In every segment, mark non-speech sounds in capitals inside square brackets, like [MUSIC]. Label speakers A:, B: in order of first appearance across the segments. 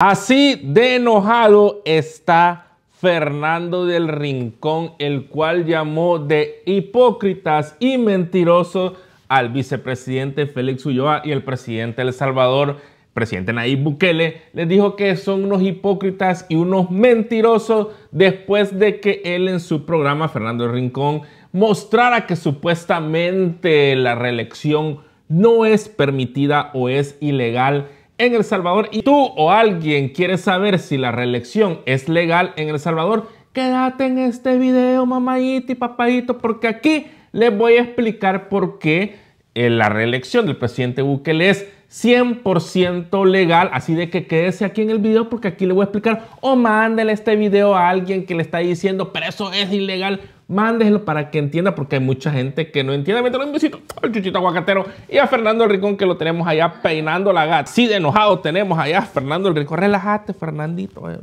A: Así de enojado está Fernando del Rincón, el cual llamó de hipócritas y mentirosos al vicepresidente Félix Ulloa y el presidente de El Salvador, presidente Nayib Bukele, les dijo que son unos hipócritas y unos mentirosos después de que él en su programa, Fernando del Rincón, mostrara que supuestamente la reelección no es permitida o es ilegal en El Salvador y tú o alguien quiere saber si la reelección es legal en El Salvador, quédate en este video, mamá y papayito, porque aquí les voy a explicar por qué eh, la reelección del presidente Bukele es 100% legal, así de que quédese aquí en el video porque aquí le voy a explicar o mándele este video a alguien que le está diciendo, pero eso es ilegal mándeselo para que entienda, porque hay mucha gente que no entiende. Mételo un besito al oh, chuchito aguacatero y a Fernando el Rincón, que lo tenemos allá peinando la gata. Sí, de enojado tenemos allá Fernando el Rincón. Relájate, Fernandito. Eh,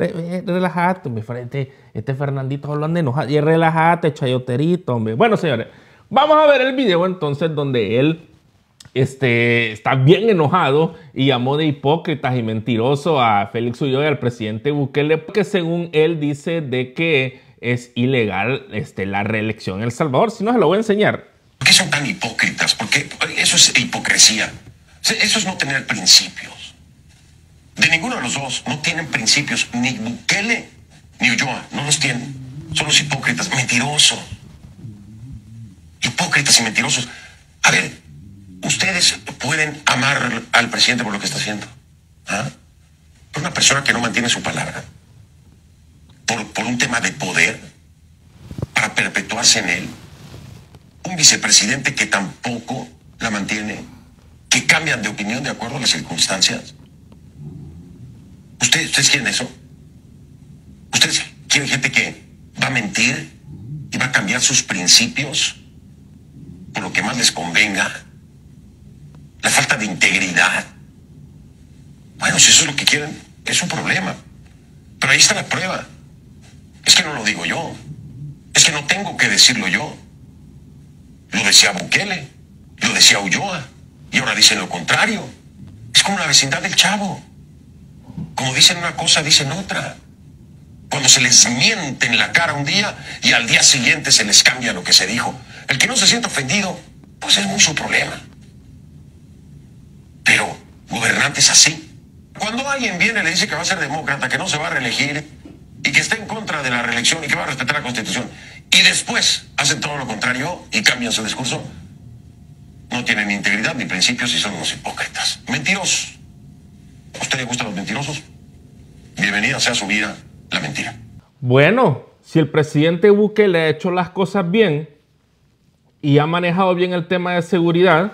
A: eh, relájate, Este, este Fernandito hablando enojado. Y relájate, chayoterito, Bueno, señores, vamos a ver el video entonces donde él este, está bien enojado y llamó de hipócritas y mentiroso a Félix Ulloa y al presidente Bukele, porque según él dice de que es ilegal este, la reelección en El Salvador, si no se lo voy a enseñar. ¿Por qué son tan hipócritas?
B: Porque eso es hipocresía. Eso es no tener principios. De ninguno de los dos no tienen principios, ni Bukele ni Ulloa, no los tienen. Son los hipócritas, mentirosos. Hipócritas y mentirosos. A ver, ustedes pueden amar al presidente por lo que está haciendo. ¿Ah? una persona que no mantiene su palabra por, un tema de poder para perpetuarse en él. Un vicepresidente que tampoco la mantiene, que cambian de opinión de acuerdo a las circunstancias. ¿Ustedes, ¿Ustedes quieren eso? ¿Ustedes quieren gente que va a mentir y va a cambiar sus principios por lo que más les convenga? La falta de integridad. Bueno, si eso es lo que quieren, es un problema. Pero ahí está la prueba. Es que no lo digo yo. Es que no tengo que decirlo yo. Lo decía Bukele, lo decía Ulloa, y ahora dicen lo contrario. Es como la vecindad del chavo. Como dicen una cosa, dicen otra. Cuando se les miente en la cara un día y al día siguiente se les cambia lo que se dijo. El que no se siente ofendido, pues es mucho problema. Pero gobernantes así. Cuando alguien viene y le dice que va a ser demócrata, que no se va a reelegir, y que está en contra de la reelección y que va a respetar la Constitución, y después hacen todo lo contrario y cambian su discurso, no tienen integridad ni principios y son unos hipócritas. Mentirosos. ¿A usted le gustan los mentirosos? Bienvenida sea su vida la mentira.
A: Bueno, si el presidente Buque le ha hecho las cosas bien y ha manejado bien el tema de seguridad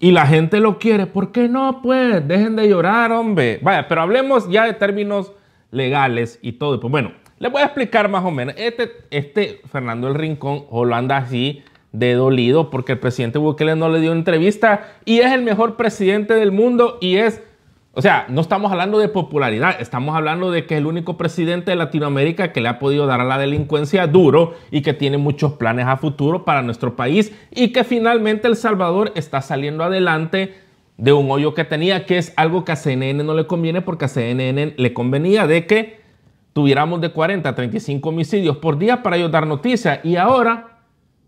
A: y la gente lo quiere, ¿por qué no? Pues dejen de llorar, hombre. Vaya, pero hablemos ya de términos legales y todo. pues bueno, le voy a explicar más o menos. Este, este Fernando el Rincón, Holanda así de dolido porque el presidente Bukele no le dio entrevista y es el mejor presidente del mundo y es, o sea, no estamos hablando de popularidad, estamos hablando de que es el único presidente de Latinoamérica que le ha podido dar a la delincuencia duro y que tiene muchos planes a futuro para nuestro país y que finalmente El Salvador está saliendo adelante de un hoyo que tenía, que es algo que a CNN no le conviene porque a CNN le convenía de que tuviéramos de 40 a 35 homicidios por día para ellos dar noticia. Y ahora,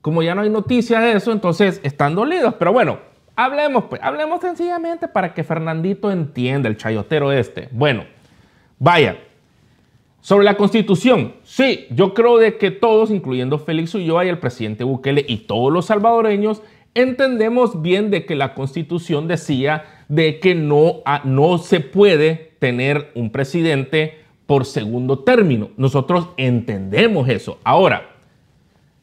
A: como ya no hay noticia de eso, entonces están dolidos. Pero bueno, hablemos, pues, hablemos sencillamente para que Fernandito entienda el chayotero este. Bueno, vaya. Sobre la constitución, sí, yo creo de que todos, incluyendo Félix Ulloa y el presidente Bukele y todos los salvadoreños, entendemos bien de que la constitución decía de que no, no se puede tener un presidente por segundo término. Nosotros entendemos eso. Ahora,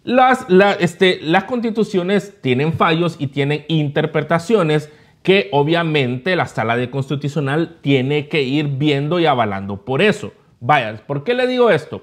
A: las, este, las constituciones tienen fallos y tienen interpretaciones que obviamente la sala de constitucional tiene que ir viendo y avalando por eso. Vaya, ¿por qué le digo esto?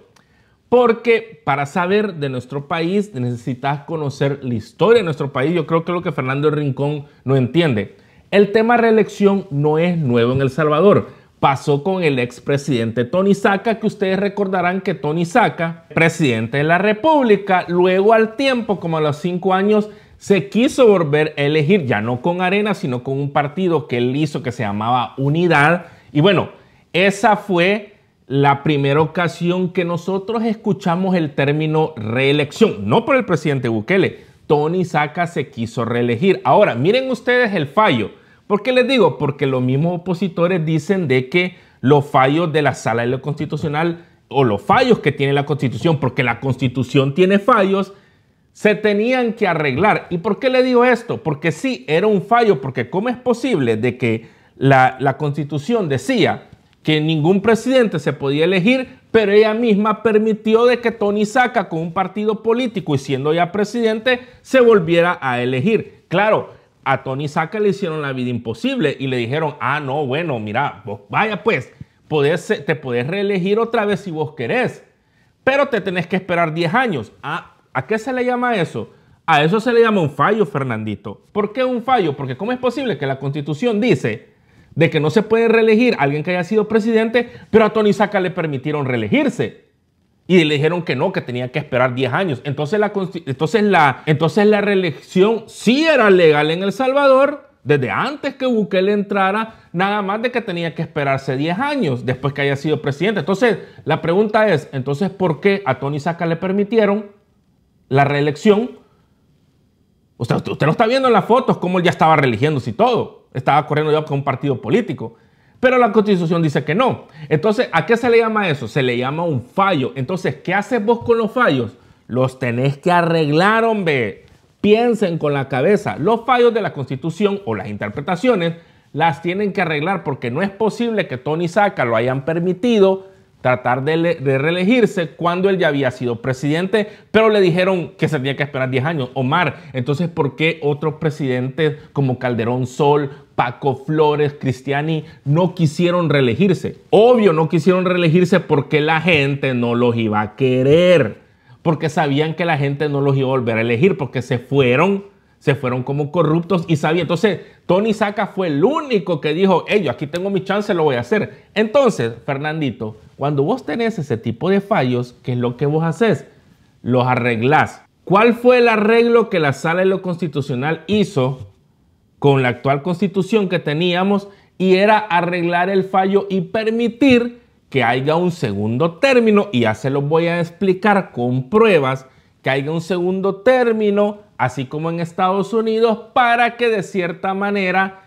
A: porque para saber de nuestro país necesitas conocer la historia de nuestro país. Yo creo que es lo que Fernando Rincón no entiende. El tema reelección no es nuevo en El Salvador. Pasó con el expresidente Tony Saca, que ustedes recordarán que Tony Saca, presidente de la República, luego al tiempo, como a los cinco años, se quiso volver a elegir, ya no con Arena, sino con un partido que él hizo que se llamaba Unidad. Y bueno, esa fue la primera ocasión que nosotros escuchamos el término reelección, no por el presidente Bukele. Tony Saca se quiso reelegir. Ahora, miren ustedes el fallo. ¿Por qué les digo? Porque los mismos opositores dicen de que los fallos de la sala de lo constitucional o los fallos que tiene la constitución, porque la constitución tiene fallos, se tenían que arreglar. ¿Y por qué le digo esto? Porque sí, era un fallo, porque ¿cómo es posible de que la, la constitución decía que ningún presidente se podía elegir, pero ella misma permitió de que Tony Saca con un partido político y siendo ya presidente se volviera a elegir. Claro, a Tony Saca le hicieron la vida imposible y le dijeron, ah, no, bueno, mira, vaya pues, te podés reelegir otra vez si vos querés, pero te tenés que esperar 10 años. Ah, ¿A qué se le llama eso? A eso se le llama un fallo, Fernandito. ¿Por qué un fallo? Porque ¿cómo es posible que la constitución dice de que no se puede reelegir alguien que haya sido presidente, pero a Tony Saca le permitieron reelegirse. Y le dijeron que no, que tenía que esperar 10 años. Entonces la, entonces, la, entonces la reelección sí era legal en El Salvador, desde antes que Bukele entrara, nada más de que tenía que esperarse 10 años después que haya sido presidente. Entonces, la pregunta es, entonces, ¿por qué a Tony Saca le permitieron la reelección? Usted, usted, está viendo en las fotos, cómo él ya estaba religiendo y todo estaba corriendo ya con un partido político. Pero la constitución dice que no. Entonces, ¿a qué se le llama eso? Se le llama un fallo. Entonces, ¿qué haces vos con los fallos? Los tenés que arreglar, hombre. Piensen con la cabeza. Los fallos de la constitución o las interpretaciones las tienen que arreglar porque no es posible que Tony Saca lo hayan permitido tratar de, reelegirse cuando él ya había sido presidente, pero le dijeron que se tenía que esperar 10 años. Omar, entonces, ¿por qué otros presidentes como Calderón Sol, Paco Flores, Cristiani no quisieron reelegirse? Obvio, no quisieron reelegirse porque la gente no los iba a querer, porque sabían que la gente no los iba a volver a elegir, porque se fueron se fueron como corruptos y sabía. Entonces, Tony Saca fue el único que dijo, ellos, aquí tengo mi chance, lo voy a hacer. Entonces, Fernandito, cuando vos tenés ese tipo de fallos, ¿qué es lo que vos haces? Los arreglás. ¿Cuál fue el arreglo que la Sala de lo Constitucional hizo con la actual constitución que teníamos? Y era arreglar el fallo y permitir que haya un segundo término, y ya se los voy a explicar con pruebas que haya un segundo término, así como en Estados Unidos, para que de cierta manera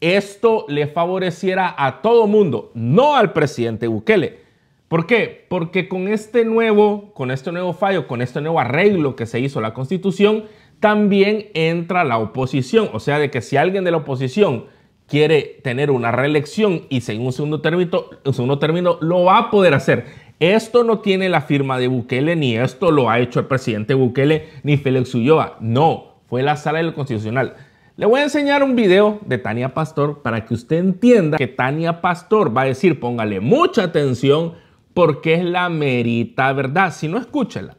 A: esto le favoreciera a todo mundo, no al presidente Bukele. ¿Por qué? Porque con este nuevo, con este nuevo fallo, con este nuevo arreglo que se hizo la Constitución, también entra la oposición. O sea, de que si alguien de la oposición quiere tener una reelección y según un segundo término, un segundo término lo va a poder hacer. Esto no tiene la firma de Bukele, ni esto lo ha hecho el presidente Bukele, ni Félix Ulloa. No, fue la sala del Constitucional. Le voy a enseñar un video de Tania Pastor para que usted entienda que Tania Pastor va a decir, póngale mucha atención porque es la merita verdad. Si no, escúchela.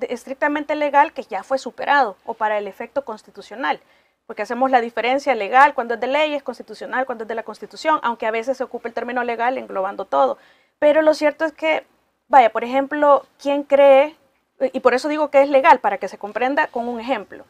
C: Estrictamente legal que ya fue superado o para el efecto constitucional porque hacemos la diferencia legal cuando es de ley, es constitucional cuando es de la constitución, aunque a veces se ocupa el término legal englobando todo. Pero lo cierto es que Vaya, por ejemplo, ¿quién cree, y por eso digo que es legal, para que se comprenda con un ejemplo,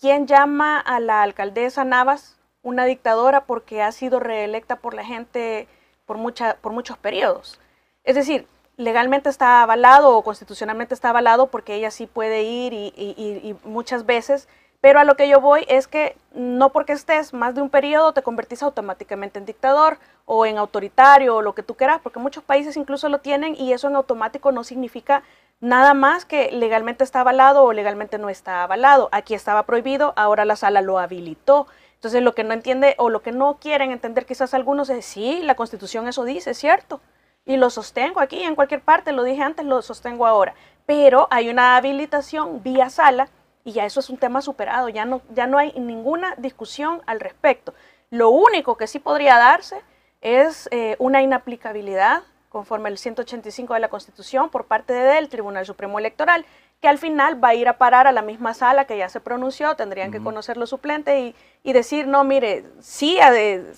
C: ¿quién llama a la alcaldesa Navas una dictadora porque ha sido reelecta por la gente por, mucha, por muchos periodos? Es decir, legalmente está avalado o constitucionalmente está avalado porque ella sí puede ir y muchas veces pero a lo que yo voy es que no porque estés más de un periodo te convertís automáticamente en dictador o en autoritario o lo que tú quieras, porque muchos países incluso lo tienen y eso en automático no significa nada más que legalmente está avalado o legalmente no está avalado. Aquí estaba prohibido, ahora la sala lo habilitó. Entonces lo que no entiende o lo que no quieren entender quizás algunos es, sí, la constitución eso dice, es cierto. Y lo sostengo aquí, en cualquier parte, lo dije antes, lo sostengo ahora. Pero hay una habilitación vía sala y ya eso es un tema superado, ya no, ya no hay ninguna discusión al respecto. Lo único que sí podría darse es eh, una inaplicabilidad conforme al 185 de la Constitución por parte del Tribunal Supremo Electoral, que al final va a ir a parar a la misma sala que ya se pronunció, tendrían que conocer los suplentes y, decir, no, mire, sí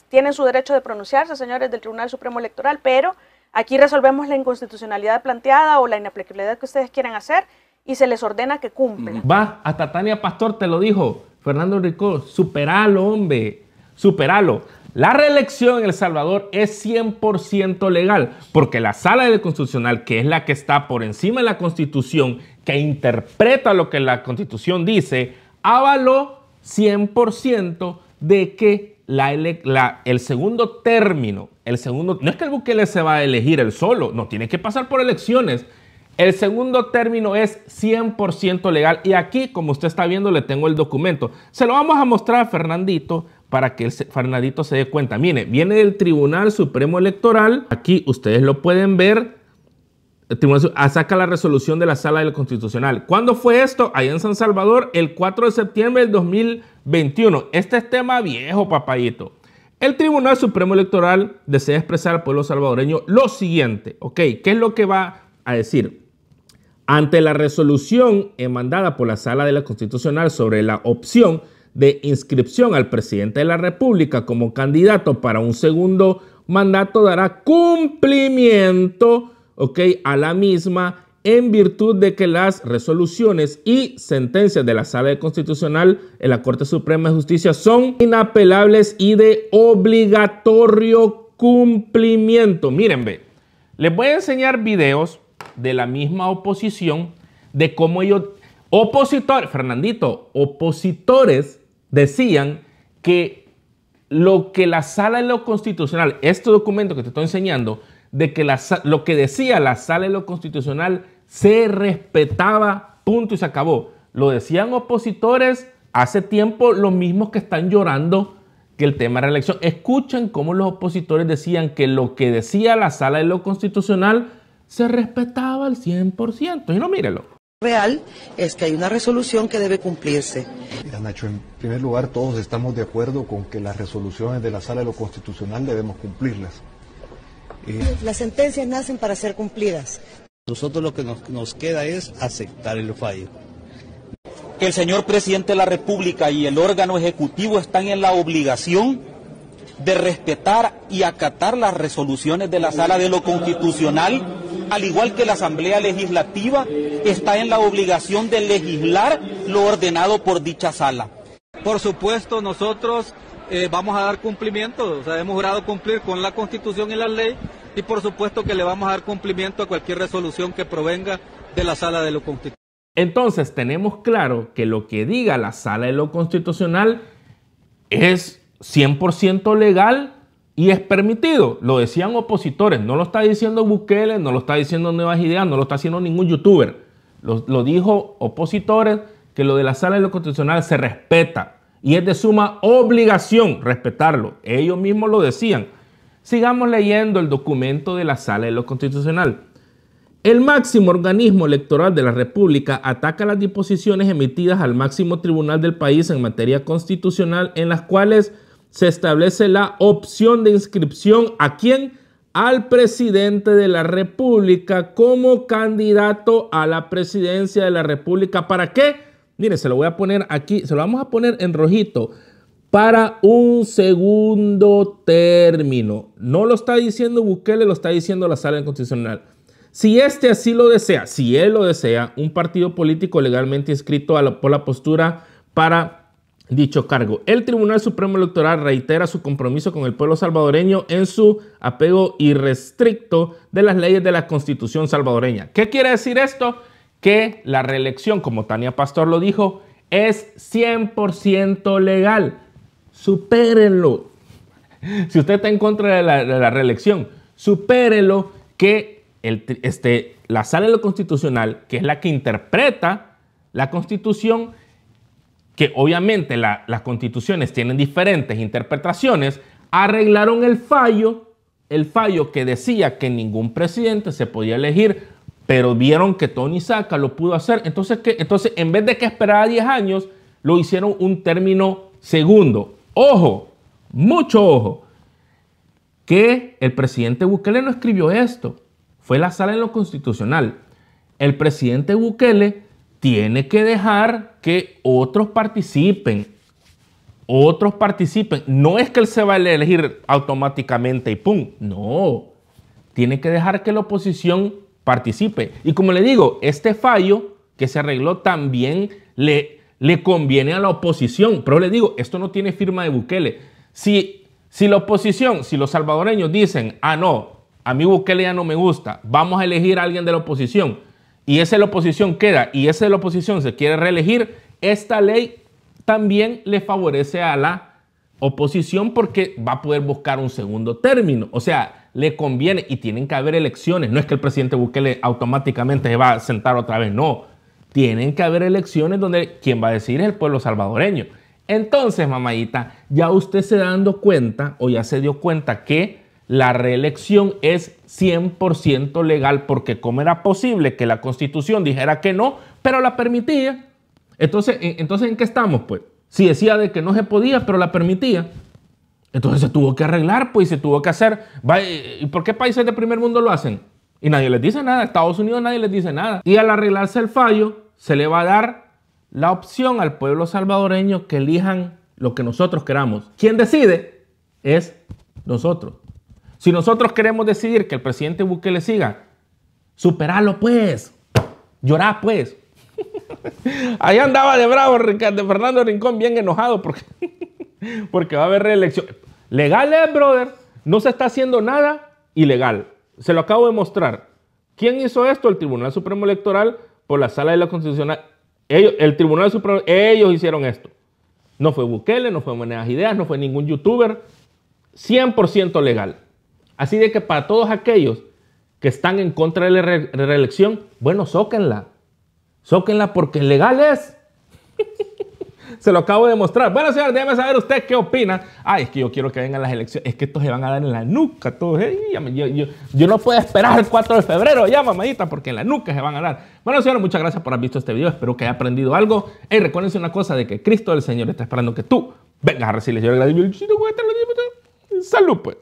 C: tienen su derecho de pronunciarse, señores del Tribunal Supremo Electoral, pero aquí resolvemos la inconstitucionalidad planteada o la inaplicabilidad que ustedes quieran hacer y se les ordena que cumplan.
A: Va, hasta Tania Pastor te lo dijo, Fernando Rico, superalo, hombre, superalo. La reelección en El Salvador es 100% legal, porque la sala del constitucional, que es la que está por encima de la constitución, que interpreta lo que la constitución dice, avaló 100% de que la, el segundo término, el segundo, no es que el Bukele se va a elegir él solo, no, tiene que pasar por elecciones. El segundo término es 100% legal y aquí, como usted está viendo, le tengo el documento. Se lo vamos a mostrar a Fernandito para que Fernandito se dé cuenta. Mire, viene del Tribunal Supremo Electoral. Aquí ustedes lo pueden ver. El ah, saca la resolución de la Sala del Constitucional. ¿Cuándo fue esto? Ahí en San Salvador, el 4 de septiembre del 2021. Este es tema viejo, papayito. El Tribunal Supremo Electoral desea expresar al pueblo salvadoreño lo siguiente, ¿Qué es lo que va a decir? ante la resolución mandada por la Sala de la Constitucional sobre la opción de inscripción al presidente de la República como candidato para un segundo mandato dará cumplimiento a la misma en virtud de que las resoluciones y sentencias de la Sala de Constitucional en la Corte Suprema de Justicia son inapelables y de obligatorio cumplimiento. Miren, ve, les voy a enseñar videos de la misma oposición de cómo ellos, opositores, Fernandito, opositores decían que lo que la sala de lo constitucional, este documento que te estoy enseñando, de que la, lo que decía la sala de lo constitucional se respetaba, punto y se acabó. Lo decían opositores hace tiempo, los mismos que están llorando que el tema de la elección. Escuchen cómo los opositores decían que lo que decía la sala de lo constitucional se respetaba al 100%. Y no, mírelo. Real es que hay una resolución que debe cumplirse. Mira, Nacho, en primer lugar,
B: todos estamos de acuerdo con que las resoluciones de la Sala de lo Constitucional debemos cumplirlas. Eh,
C: las sentencias nacen para ser cumplidas.
B: Nosotros lo que nos, nos queda es
A: aceptar el fallo que el señor presidente de la República y el órgano ejecutivo están en la obligación de respetar y acatar las resoluciones de la Sala de lo Constitucional al igual que la Asamblea Legislativa, está en la obligación de legislar lo ordenado por dicha sala. Por supuesto, nosotros eh, vamos a dar cumplimiento, o sea, hemos jurado cumplir con la Constitución y la ley y por supuesto que le vamos a dar cumplimiento a cualquier resolución que provenga de la sala de lo constitucional. Entonces tenemos claro que lo que diga la sala de lo constitucional es 100% legal y es permitido, lo decían opositores, no lo está diciendo Bukele, no lo está diciendo Nuevas Ideas, no lo está haciendo ningún youtuber. Lo, lo dijo opositores que lo de la sala de lo constitucional se respeta y es de suma obligación respetarlo. Ellos mismos lo decían. Sigamos leyendo el documento de la sala de lo constitucional. El máximo organismo electoral de la República ataca las disposiciones emitidas al máximo tribunal del país en materia constitucional en las cuales se establece la opción de inscripción a quién? al presidente de la República como candidato a la presidencia de la República. ¿Para qué? Mire, se lo voy a poner aquí, se lo vamos a poner en rojito para un segundo término. No lo está diciendo Bukele, lo está diciendo la sala constitucional. Si este así lo desea, si él lo desea, un partido político legalmente inscrito a por la postura para dicho cargo. El Tribunal Supremo Electoral reitera su compromiso con el pueblo salvadoreño en su apego irrestricto de las leyes de la Constitución salvadoreña. ¿Qué quiere decir esto? Que la reelección, como Tania Pastor lo dijo, es 100% legal. Supérenlo. [LAUGHS] Si usted está en contra de la, reelección, supérenlo que este, la sala de lo constitucional, que es la que interpreta la Constitución, que obviamente las constituciones tienen diferentes interpretaciones, arreglaron el fallo, el fallo que decía que ningún presidente se podía elegir, pero vieron que Tony Saca lo pudo hacer. Entonces, que entonces en vez de que esperara 10 años, lo hicieron un término segundo. Ojo, mucho ojo, que el presidente Bukele no escribió esto. Fue la sala en lo constitucional. El presidente Bukele tiene que dejar que otros participen. Otros participen. No es que él se va a elegir automáticamente y pum. No. Tiene que dejar que la oposición participe. Y como le digo, este fallo que se arregló también le, le conviene a la oposición. Pero le digo, esto no tiene firma de Bukele. Si, si la oposición, si los salvadoreños dicen, ah, no, a mí Bukele ya no me gusta, vamos a elegir a alguien de la oposición y esa la oposición queda y esa la oposición se quiere reelegir, esta ley también le favorece a la oposición porque va a poder buscar un segundo término. O sea, le conviene y tienen que haber elecciones. No es que el presidente Bukele automáticamente se va a sentar otra vez, no. Tienen que haber elecciones donde quien va a decidir es el pueblo salvadoreño. Entonces, mamadita, ya usted se dando cuenta o ya se dio cuenta que la reelección es 100% legal, porque cómo era posible que la constitución dijera que no, pero la permitía. Entonces, entonces ¿en qué estamos? Pues si decía de que no se podía, pero la permitía. Entonces se tuvo que arreglar, pues, y se tuvo que hacer. Eh, ¿Y por qué países de primer mundo lo hacen? Y nadie les dice nada. Estados Unidos nadie les dice nada. Y al arreglarse el fallo, se le va a dar la opción al pueblo salvadoreño que elijan lo que nosotros queramos. Quien decide es nosotros. Si nosotros queremos decidir que el presidente Bukele siga, superalo pues, llorá pues. [LAUGHS] Ahí andaba de bravo de Fernando Rincón bien enojado porque, [LAUGHS] porque va a haber reelección. Legal es, eh, brother. No se está haciendo nada ilegal. Se lo acabo de mostrar. ¿Quién hizo esto? El Tribunal Supremo Electoral por la Sala de la Constitucional. el Tribunal Supremo, ellos hicieron esto. No fue Bukele, no fue Monedas Ideas, no fue ningún youtuber. 100% legal. Así de que para todos aquellos que están en contra de la reelección, bueno, sóquenla. Sóquenla porque legal es. [LAUGHS] se lo acabo de mostrar. Bueno, señor, déjame saber usted qué opina. Ay, es que yo quiero que vengan las elecciones. Es que estos se van a dar en la nuca. Todos. Yo, no puedo esperar el 4 de febrero ya, mamadita, porque en la nuca se van a dar. Bueno, señor, muchas gracias por haber visto este video. Espero que haya aprendido algo. Y recuérdense una cosa de que Cristo el Señor está esperando que tú vengas a recibir. Salud, pues.